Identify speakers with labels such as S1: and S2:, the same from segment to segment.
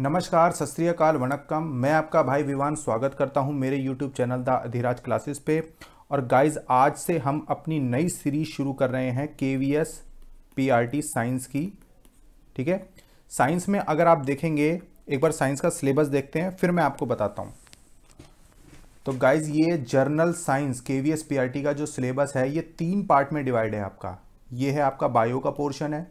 S1: नमस्कार सतरीकाल वनकम मैं आपका भाई विवान स्वागत करता हूं मेरे YouTube channel the Adhiraj classes पे और गाइस आज से हम अपनी नई सीरीज शुरू कर रहे हैं K V S P R T science की ठीक है साइंस में अगर आप देखेंगे एक बार साइंस का सिलेबस देखते हैं फिर मैं आपको बताता हूँ तो गाइज ये general science K V S P R T का जो सिलेबस है ये तीन पार्ट में डिवाइड है आपका ये है आपका बायो का पोर्शन है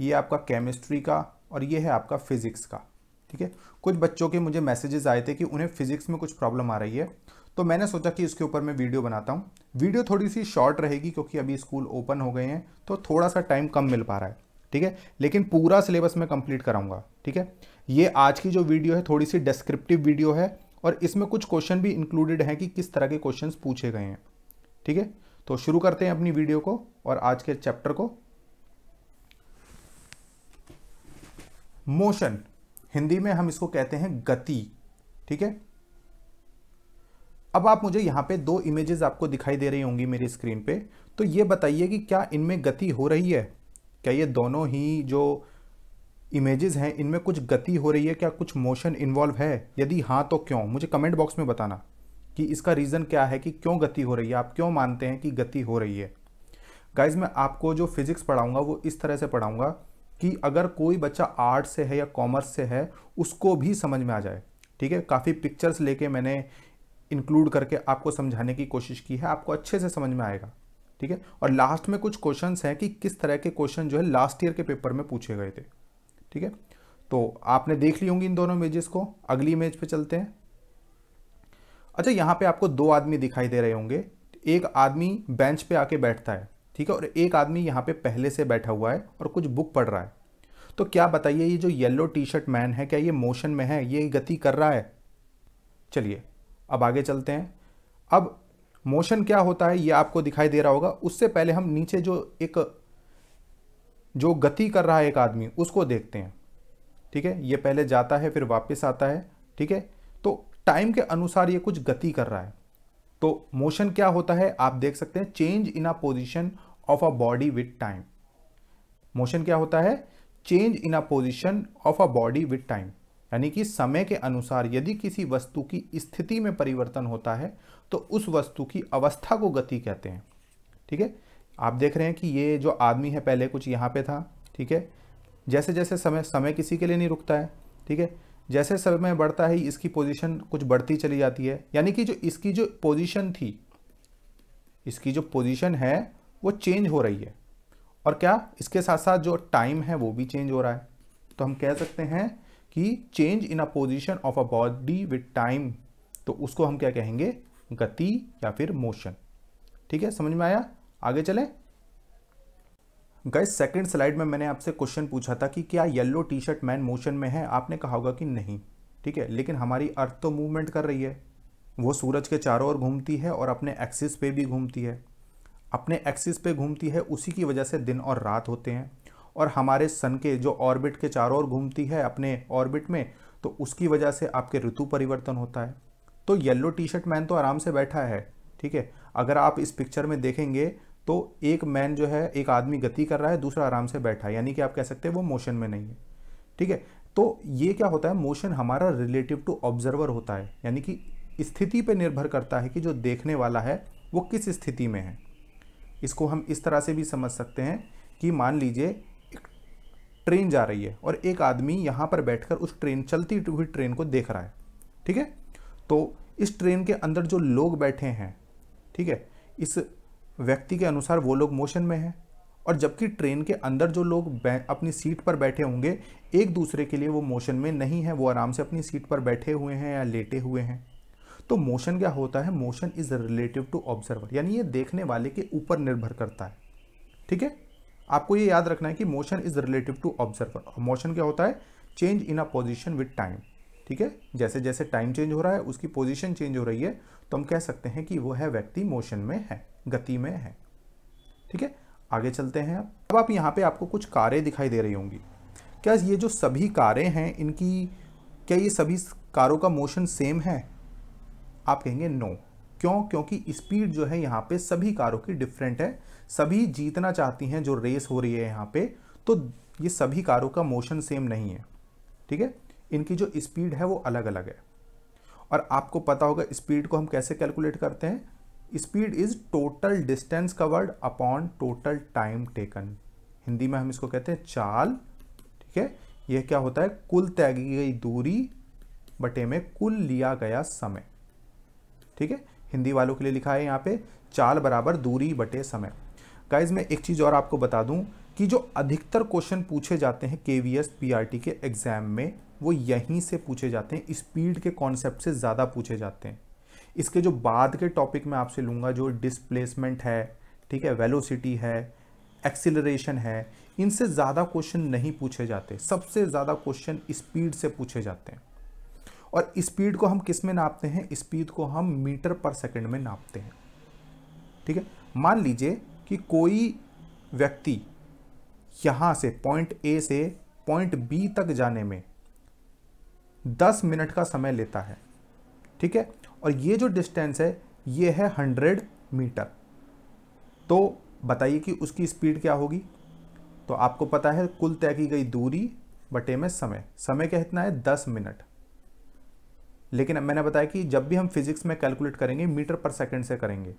S1: ये आपका केमिस्ट्री का और ये है आपका फिजिक्स का ठीक है कुछ बच्चों के मुझे मैसेजेस आए थे कि उन्हें फिजिक्स में कुछ प्रॉब्लम आ रही है तो मैंने सोचा कि इसके ऊपर मैं वीडियो बनाता हूँ वीडियो थोड़ी सी शॉर्ट रहेगी क्योंकि अभी स्कूल ओपन हो गए हैं तो थोड़ा सा टाइम कम मिल पा रहा है ठीक है लेकिन पूरा सिलेबस मैं कंप्लीट कराऊंगा ठीक है ये आज की जो वीडियो है थोड़ी सी डिस्क्रिप्टिव वीडियो है और इसमें कुछ क्वेश्चन भी इंक्लूडेड हैं कि किस तरह के क्वेश्चंस पूछे गए हैं ठीक है तो शुरू करते हैं अपनी वीडियो को और आज के चैप्टर को मोशन हिंदी में हम इसको कहते हैं गति ठीक है अब आप मुझे यहाँ पे दो इमेजेस आपको दिखाई दे रही होंगी मेरी स्क्रीन पे तो ये बताइए कि क्या इनमें गति हो रही है क्या ये दोनों ही जो इमेजेस हैं इनमें कुछ गति हो रही है क्या कुछ मोशन इन्वॉल्व है यदि हाँ तो क्यों मुझे कमेंट बॉक्स में बताना कि इसका रीज़न क्या है कि क्यों गति हो रही है आप क्यों मानते हैं कि गति हो रही है गाइज मैं आपको जो फिज़िक्स पढ़ाऊंगा वो इस तरह से पढ़ाऊंगा कि अगर कोई बच्चा आर्ट से है या कॉमर्स से है उसको भी समझ में आ जाए ठीक है काफ़ी पिक्चर्स लेके मैंने इंक्लूड करके आपको समझाने की कोशिश की है आपको अच्छे से समझ में आएगा ठीक है और लास्ट में कुछ क्वेश्चन हैं कि किस तरह के क्वेश्चन जो है लास्ट ईयर के पेपर में पूछे गए थे ठीक है तो आपने देख ली होंगी इन दोनों इमेजेस को अगली इमेज पे चलते हैं अच्छा यहाँ पे आपको दो आदमी दिखाई दे रहे होंगे एक आदमी बेंच पे आके बैठता है ठीक है और एक आदमी यहाँ पे पहले से बैठा हुआ है और कुछ बुक पढ़ रहा है तो क्या बताइए ये जो येलो टी शर्ट मैन है क्या ये मोशन में है ये गति कर रहा है चलिए अब आगे चलते हैं अब मोशन क्या होता है ये आपको दिखाई दे रहा होगा उससे पहले हम नीचे जो एक जो गति कर रहा है एक आदमी उसको देखते हैं ठीक है ये पहले जाता है फिर वापस आता है ठीक है तो टाइम के अनुसार ये कुछ गति कर रहा है तो मोशन क्या होता है आप देख सकते हैं change in a position of a body with time motion क्या होता है change in a position of a body with time यानी कि समय के अनुसार यदि किसी वस्तु की स्थिति में परिवर्तन होता है तो उस वस्तु की अवस्था को गति कहते हैं ठीक है आप देख रहे हैं कि ये जो आदमी है पहले कुछ यहाँ पे था ठीक है जैसे जैसे समय समय किसी के लिए नहीं रुकता है ठीक है जैसे समय बढ़ता है इसकी पोजीशन कुछ बढ़ती चली जाती है यानी कि जो इसकी जो पोजिशन थी इसकी जो पोजिशन है वो चेंज हो रही है और क्या इसके साथ साथ जो टाइम है वो भी चेंज हो रहा है तो हम कह सकते हैं कि change in a position of a body with time तो उसको हम क्या कहेंगे गति या फिर मोशन ठीक है समझ में आया आगे चले गए सेकंड स्लाइड में मैंने आपसे क्वेश्चन पूछा था कि क्या yellow T shirt man motion में है आपने कहा होगा कि नहीं ठीक है लेकिन हमारी अर्थ तो मूवमेंट कर रही है वो सूरज के चारों ओर घूमती है और अपने एक्सिस पे भी घूमती है अपने एक्सिस पे घूमती है उसी की वजह से दिन और रात होते हैं और हमारे सन के जो ऑर्बिट के चारों ओर घूमती है अपने ऑर्बिट में तो उसकी वजह से आपके ऋतु परिवर्तन होता है तो येलो टी शर्ट मैन तो आराम से बैठा है ठीक है अगर आप इस पिक्चर में देखेंगे तो एक मैन जो है एक आदमी गति कर रहा है दूसरा आराम से बैठा है यानी कि आप कह सकते हैं वो मोशन में नहीं है ठीक है तो ये क्या होता है मोशन हमारा रिलेटिव टू ऑब्जर्वर होता है यानी कि स्थिति पे निर्भर करता है कि जो देखने वाला है वो किस स्थिति में है इसको हम इस तरह से भी समझ सकते हैं कि मान लीजिए ट्रेन जा रही है और एक आदमी यहाँ पर बैठकर उस ट्रेन चलती हुई ट्रेन को देख रहा है ठीक है तो इस ट्रेन के अंदर जो लोग बैठे हैं ठीक है इस व्यक्ति के अनुसार वो लोग मोशन में हैं और जबकि ट्रेन के अंदर जो लोग अपनी सीट पर बैठे होंगे एक दूसरे के लिए वो मोशन में नहीं है वो आराम से अपनी सीट पर बैठे हुए हैं या लेटे हुए हैं तो मोशन क्या होता है motion is relative to observer यानी ये देखने वाले के ऊपर निर्भर करता है ठीक है आपको ये याद रखना है कि motion is relative to observer और मोशन क्या होता है change in a position with time ठीक है जैसे जैसे टाइम चेंज हो रहा है उसकी पोजिशन चेंज हो रही है तो हम कह सकते हैं कि वो है व्यक्ति मोशन में है गति में है ठीक है आगे चलते हैं अब आप यहाँ पे आपको कुछ कारें दिखाई दे रही होंगी क्या ये जो सभी कारें हैं इनकी क्या ये सभी कारों का मोशन सेम है आप कहेंगे नो क्यों क्योंकि स्पीड जो है यहाँ पे सभी कारों की डिफरेंट है सभी जीतना चाहती हैं जो रेस हो रही है यहाँ पे तो ये सभी कारों का मोशन सेम नहीं है ठीक है इनकी जो स्पीड है वो अलग अलग है और आपको पता होगा स्पीड को हम कैसे कैलकुलेट करते हैं speed is total distance covered upon total time taken Hindi में हम इसको कहते हैं चाल ठीक है यह क्या होता है कुल तय की गई दूरी बटे में कुल लिया गया समय ठीक है हिंदी वालों के लिए लिखा है यहाँ पे चाल बराबर दूरी बटे समय गाइज मैं एक चीज़ और आपको बता दूँ कि जो अधिकतर क्वेश्चन पूछे जाते हैं K V S P R T के एग्ज़ाम में वो यहीं से पूछे जाते हैं स्पीड के कॉन्सेप्ट से ज़्यादा पूछे जाते हैं इसके जो बाद के टॉपिक में आपसे लूँगा जो डिसप्लेसमेंट है ठीक है वेलोसिटी है एक्सिलरेशन है इनसे ज़्यादा क्वेश्चन नहीं पूछे जाते सबसे ज़्यादा क्वेश्चन स्पीड से पूछे जाते हैं और स्पीड को हम किस में नापते हैं स्पीड को हम मीटर पर सेकेंड में नापते हैं ठीक है मान लीजिए कि कोई व्यक्ति यहाँ से पॉइंट ए से पॉइंट बी तक जाने में दस मिनट का समय लेता है ठीक है और ये जो डिस्टेंस है ये है हंड्रेड मीटर तो बताइए कि उसकी स्पीड क्या होगी तो आपको पता है कुल तय की गई दूरी बटे में समय समय क्या इतना है दस मिनट लेकिन अब मैंने बताया कि जब भी हम फिजिक्स में कैलकुलेट करेंगे मीटर पर सेकेंड से करेंगे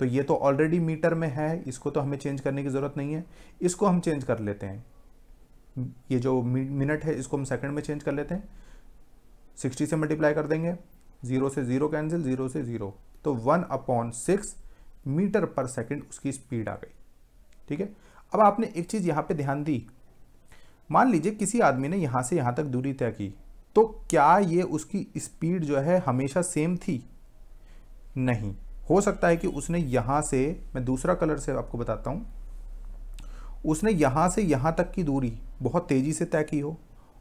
S1: तो ये तो ऑलरेडी मीटर में है इसको तो हमें चेंज करने की ज़रूरत नहीं है इसको हम चेंज कर लेते हैं ये जो मिनट है इसको हम सेकंड में चेंज कर लेते हैं सिक्सटी से मल्टीप्लाई कर देंगे ज़ीरो से ज़ीरो कैंसिल ज़ीरो से ज़ीरो तो one upon six metre per second उसकी स्पीड आ गई ठीक है अब आपने एक चीज़ यहाँ पर ध्यान दी मान लीजिए किसी आदमी ने यहाँ से यहाँ तक दूरी तय की तो क्या ये उसकी स्पीड जो है हमेशा सेम थी नहीं हो सकता है कि उसने यहाँ से मैं दूसरा कलर से आपको बताता हूँ उसने यहाँ से यहाँ तक की दूरी बहुत तेज़ी से तय की हो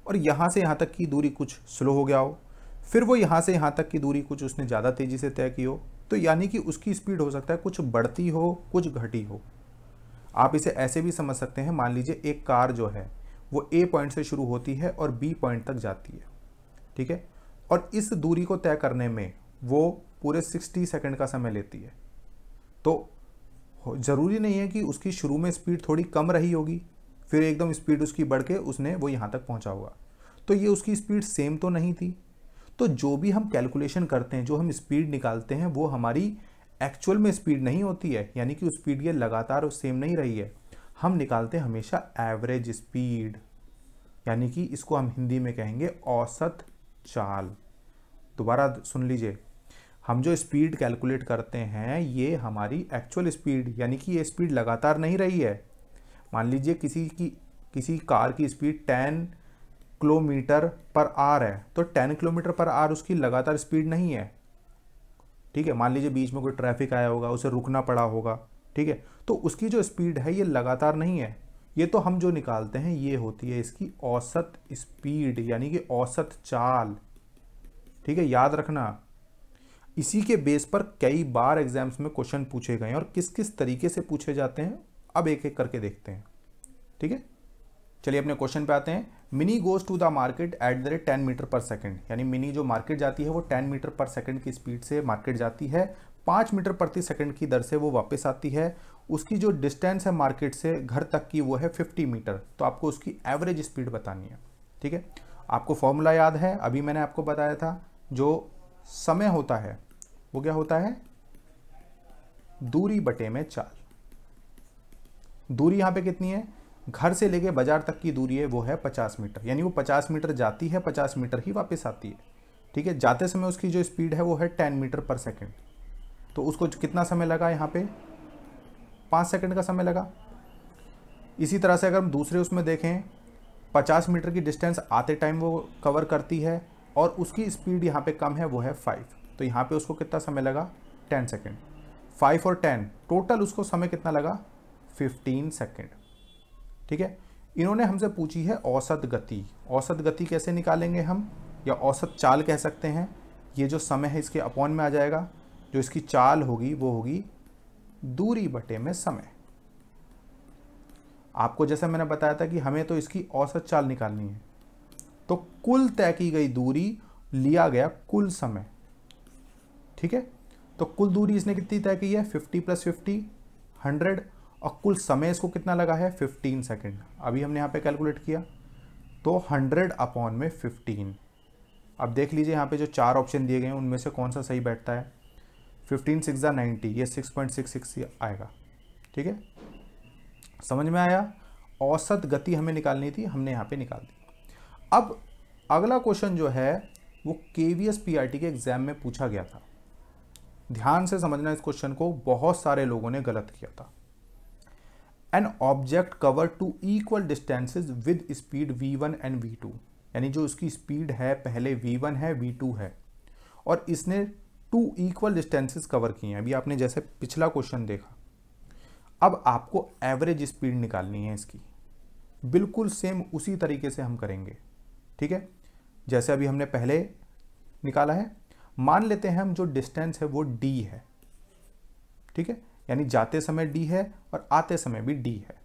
S1: और यहाँ से यहाँ तक की दूरी कुछ स्लो हो गया हो फिर वो यहाँ से यहाँ तक की दूरी कुछ उसने ज़्यादा तेज़ी से तय की हो तो यानी कि उसकी स्पीड हो सकता है कुछ बढ़ती हो कुछ घटी हो आप इसे ऐसे भी समझ सकते हैं मान लीजिए एक कार जो है वो ए पॉइंट से शुरू होती है और बी पॉइंट तक जाती है ठीक है और इस दूरी को तय करने में वो पूरे 60 सेकंड का समय लेती है तो ज़रूरी नहीं है कि उसकी शुरू में स्पीड थोड़ी कम रही होगी फिर एकदम स्पीड उसकी बढ़ के उसने वो यहाँ तक पहुँचा हुआ तो ये उसकी स्पीड सेम तो नहीं थी तो जो भी हम कैलकुलेशन करते हैं जो हम स्पीड निकालते हैं वो हमारी एक्चुअल में स्पीड नहीं होती है यानी कि उस स्पीड ये लगातार सेम नहीं रही है हम निकालते हमेशा एवरेज स्पीड यानी कि इसको हम हिंदी में कहेंगे औसत चाल दोबारा सुन लीजिए हम जो स्पीड कैलकुलेट करते हैं ये हमारी एक्चुअल स्पीड यानी कि ये स्पीड लगातार नहीं रही है मान लीजिए किसी की किसी कार की speed ten kilometre per hour है तो टेन किलोमीटर पर आर उसकी लगातार स्पीड नहीं है ठीक है मान लीजिए बीच में कोई ट्रैफिक आया होगा उसे रुकना पड़ा होगा ठीक है तो उसकी जो स्पीड है ये लगातार नहीं है ये तो हम जो निकालते हैं ये होती है इसकी औसत स्पीड यानी कि औसत चाल ठीक है याद रखना इसी के बेस पर कई बार एग्जाम्स में क्वेश्चन पूछे गए और किस किस तरीके से पूछे जाते हैं अब एक एक करके देखते हैं ठीक है चलिए अपने क्वेश्चन पे आते हैं Mini goes to the market at the rate ten metre per second यानी मिनी जो मार्केट जाती है वो टेन मीटर पर सेकेंड की स्पीड से मार्केट जाती है पाँच मीटर प्रति सेकंड की दर से वो वापस आती है उसकी जो डिस्टेंस है मार्केट से घर तक की वो है फिफ्टी मीटर तो आपको उसकी एवरेज स्पीड बतानी है ठीक है आपको फॉर्मूला याद है अभी मैंने आपको बताया था जो समय होता है वो क्या होता है दूरी बटे में चाल दूरी यहाँ पे कितनी है घर से लेके बाजार तक की दूरी है वो है 50 मीटर यानी वो 50 मीटर जाती है 50 मीटर ही वापस आती है ठीक है जाते समय उसकी जो स्पीड है वो है 10 मीटर पर सेकेंड तो उसको कितना समय लगा यहाँ पे पाँच सेकंड का समय लगा इसी तरह से अगर हम दूसरे उसमें देखें पचास मीटर की डिस्टेंस आते टाइम वो कवर करती है और उसकी स्पीड यहाँ पे कम है वो है फाइव तो यहाँ पे उसको कितना समय लगा टेन सेकेंड फाइव और टेन टोटल उसको समय कितना लगा फिफ्टीन सेकेंड ठीक है इन्होंने हमसे पूछी है औसत गति औसत गति कैसे निकालेंगे हम या औसत चाल कह सकते हैं ये जो समय है इसके अपॉन में आ जाएगा जो इसकी चाल होगी वो होगी दूरी बटे में समय आपको जैसा मैंने बताया था कि हमें तो इसकी औसत चाल निकालनी है तो कुल तय की गई दूरी लिया गया कुल समय ठीक है तो कुल दूरी इसने कितनी तय की है 50 प्लस फिफ्टी हंड्रेड और कुल समय इसको कितना लगा है 15 सेकंड अभी हमने यहाँ पे कैलकुलेट किया तो 100 अपॉन में 15 अब देख लीजिए यहाँ पे जो चार ऑप्शन दिए गए हैं उनमें से कौन सा सही बैठता है फिफ्टीन सिक्स या नाइन्टी ये सिक्स पॉइंट सिक्स सिक्स आएगा ठीक है समझ में आया औसत गति हमें निकालनी थी हमने यहाँ पे निकाल दी अब अगला क्वेश्चन जो है वो K V S P R T के एग्ज़ाम में पूछा गया था ध्यान से समझना इस क्वेश्चन को बहुत सारे लोगों ने गलत किया था an object cover two equal distances with speed V one and V two यानी जो उसकी स्पीड है पहले वी वन है वी टू है और इसने टू इक्वल डिस्टेंसेस कवर किए हैं अभी आपने जैसे पिछला क्वेश्चन देखा अब आपको एवरेज स्पीड निकालनी है इसकी बिल्कुल सेम उसी तरीके से हम करेंगे ठीक है जैसे अभी हमने पहले निकाला है मान लेते हैं हम जो डिस्टेंस है वो डी है ठीक है यानी जाते समय डी है और आते समय भी डी है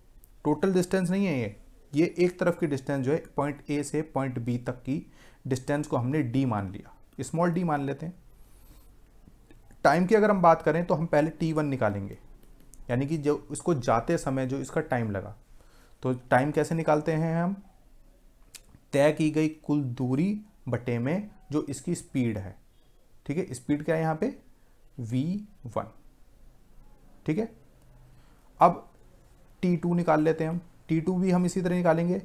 S1: टोटल डिस्टेंस नहीं है ये ये एक तरफ की डिस्टेंस जो है पॉइंट ए से पॉइंट बी तक की डिस्टेंस को हमने डी मान लिया स्मॉल डी मान लेते हैं टाइम की अगर हम बात करें तो हम पहले टी वन निकालेंगे यानी कि जो इसको जाते समय जो इसका टाइम लगा तो टाइम कैसे निकालते हैं हम तय की गई कुल दूरी बटे में जो इसकी स्पीड है ठीक है स्पीड क्या है यहाँ पे वी वन ठीक है अब टी टू निकाल लेते हैं हम टी टू भी हम इसी तरह निकालेंगे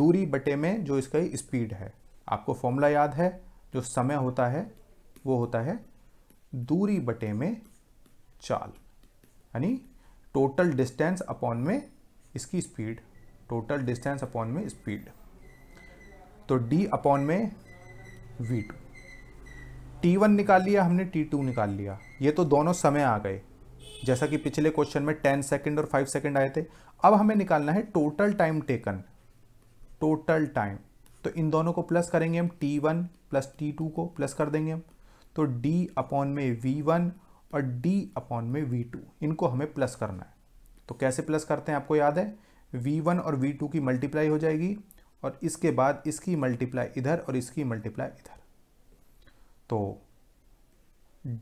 S1: दूरी बटे में जो इसका स्पीड है आपको फॉर्मूला याद है जो समय होता है वो होता है दूरी बटे में चाल यानी टोटल डिस्टेंस अपॉन में इसकी स्पीड टोटल डिस्टेंस अपॉन में स्पीड तो डी अपॉन में वी टू टी वन निकाल लिया हमने टी टू निकाल लिया ये तो दोनों समय आ गए जैसा कि पिछले क्वेश्चन में टेन सेकेंड और फाइव सेकेंड आए थे अब हमें निकालना है total time taken total time तो इन दोनों को प्लस करेंगे हम T one plus T two को प्लस कर देंगे हम तो d अपॉन में v1 और d अपॉन में v2 इनको हमें प्लस करना है तो कैसे प्लस करते हैं आपको याद है v1 और v2 की मल्टीप्लाई हो जाएगी और इसके बाद इसकी मल्टीप्लाई इधर और इसकी मल्टीप्लाई इधर तो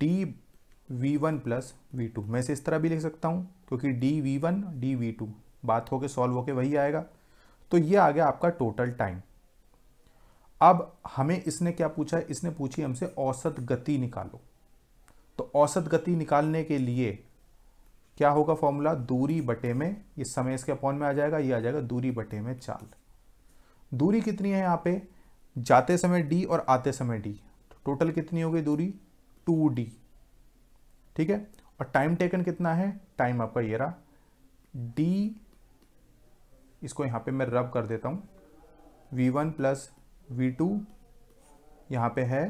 S1: d v1 प्लस वी मैं इसे इस तरह भी लिख सकता हूँ क्योंकि D V one D V two बात होके सॉल्व होके वही आएगा तो ये आ गया आपका टोटल टाइम अब हमें इसने क्या पूछा है इसने पूछी हमसे औसत गति निकालो तो औसत गति निकालने के लिए क्या होगा फॉर्मूला दूरी बटे में ये समय इसके अपॉन में आ जाएगा ये आ जाएगा दूरी बटे में चाल दूरी कितनी है यहाँ पे जाते समय डी और आते समय डी तो टोटल कितनी हो गई दूरी टू डी ठीक है और टाइम टेकन कितना है टाइम आपका ये रहा डी इसको यहाँ पे मैं रब कर देता हूँ V one plus V two यहाँ पे है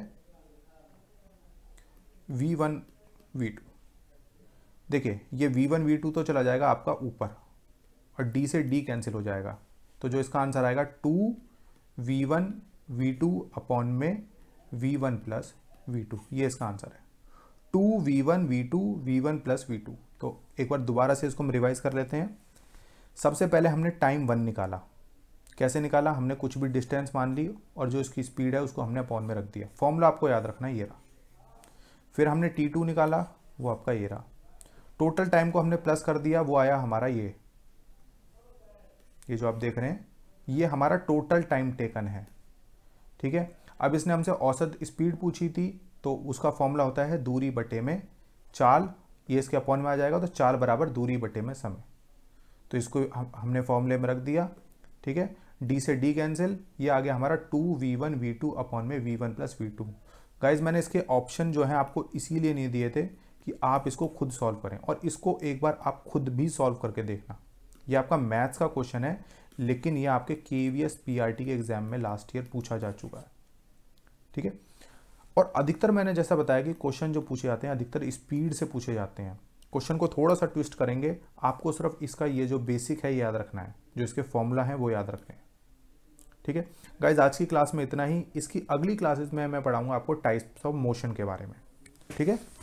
S1: वी वन वी टू देखिए ये वी वन वी टू तो चला जाएगा आपका ऊपर और डी से डी कैंसिल हो जाएगा तो जो इसका आंसर आएगा two V one V two upon में V one plus V two ये इसका आंसर है two V one V two V one plus V two तो एक बार दोबारा से इसको हम रिवाइज कर लेते हैं सबसे पहले हमने टाइम वन निकाला कैसे निकाला हमने कुछ भी डिस्टेंस मान ली और जो इसकी स्पीड है उसको हमने अपॉन में रख दिया फॉर्मूला आपको याद रखना ये रहा फिर हमने टी टू निकाला वो आपका ये रहा टोटल टाइम को हमने प्लस कर दिया वो आया हमारा ये ये जो आप देख रहे हैं ये हमारा टोटल टाइम टेकन है ठीक है अब इसने हमसे औसत स्पीड पूछी थी तो उसका फॉर्मूला होता है दूरी बटे में चाल ये इसके अपॉन में आ जाएगा तो चाल बराबर दूरी बटे में समय तो इसको हम, हमने फॉर्मूले में रख दिया ठीक है डी से डी कैंसिल ये आ गया हमारा two V one V two upon में V one plus V two guys मैंने इसके ऑप्शन जो है आपको इसीलिए नहीं दिए थे कि आप इसको खुद सॉल्व करें और इसको एक बार आप खुद भी सॉल्व करके देखना ये आपका मैथ्स का क्वेश्चन है लेकिन ये आपके K V S P R T के एग्जाम में लास्ट ईयर पूछा जा चुका है ठीक है और अधिकतर मैंने जैसा बताया कि क्वेश्चन जो पूछे जाते हैं अधिकतर स्पीड से पूछे जाते हैं क्वेश्चन को थोड़ा सा ट्विस्ट करेंगे आपको सिर्फ इसका ये जो बेसिक है याद रखना है जो इसके फॉर्मूला है वो याद रखें ठीक है गाइज आज की क्लास में इतना ही इसकी अगली क्लासेस में मैं पढ़ाऊँगा आपको टाइप्स ऑफ मोशन के बारे में ठीक है